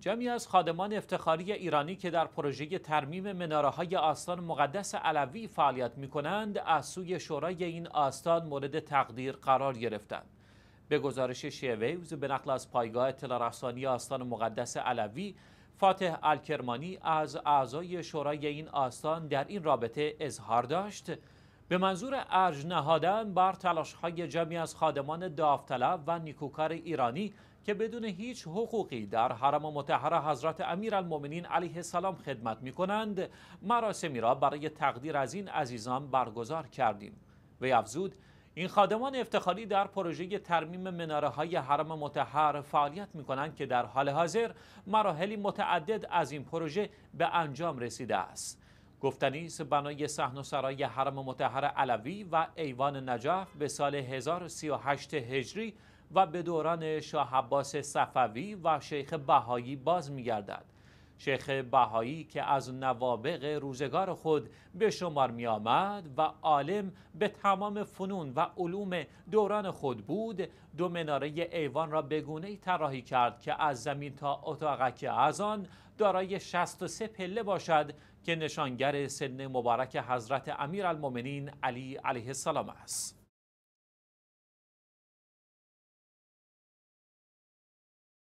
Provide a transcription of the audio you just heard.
جمعی از خادمان افتخاری ایرانی که در پروژه ترمیم مناره های آستان مقدس علوی فعالیت می کنند از سوی شورای این آستان مورد تقدیر قرار گرفتند. به گزارش شیویوز به نقل از پایگاه اطلاع آستان مقدس علوی فاتح الکرمانی از اعضای شورای این آستان در این رابطه اظهار داشت به منظور ارج نهادن بر تلاشهای جمعی از خادمان داوطلب و نیکوکار ایرانی که بدون هیچ حقوقی در حرم متحر حضرت امیرالمؤمنین علیه السلام خدمت می کنند مراسمی را برای تقدیر از این عزیزان برگزار کردیم و افزود این خادمان افتخاری در پروژه ترمیم مناره های حرم متحر فعالیت می کنند که در حال حاضر مراحلی متعدد از این پروژه به انجام رسیده است گفتنی بنای صحن و سرای حرم متحر علوی و ایوان نجف به سال 1038 هجری و به دوران شاه عباس صفوی و شیخ بهایی باز می‌گردد. شیخ بهایی که از نوابق روزگار خود به شمار می آمد و عالم به تمام فنون و علوم دوران خود بود دو مناره ایوان را به گونه طراحی کرد که از زمین تا که از آن دارای 63 پله باشد که نشانگر سن مبارک حضرت امیرالمؤمنین علی علیه السلام است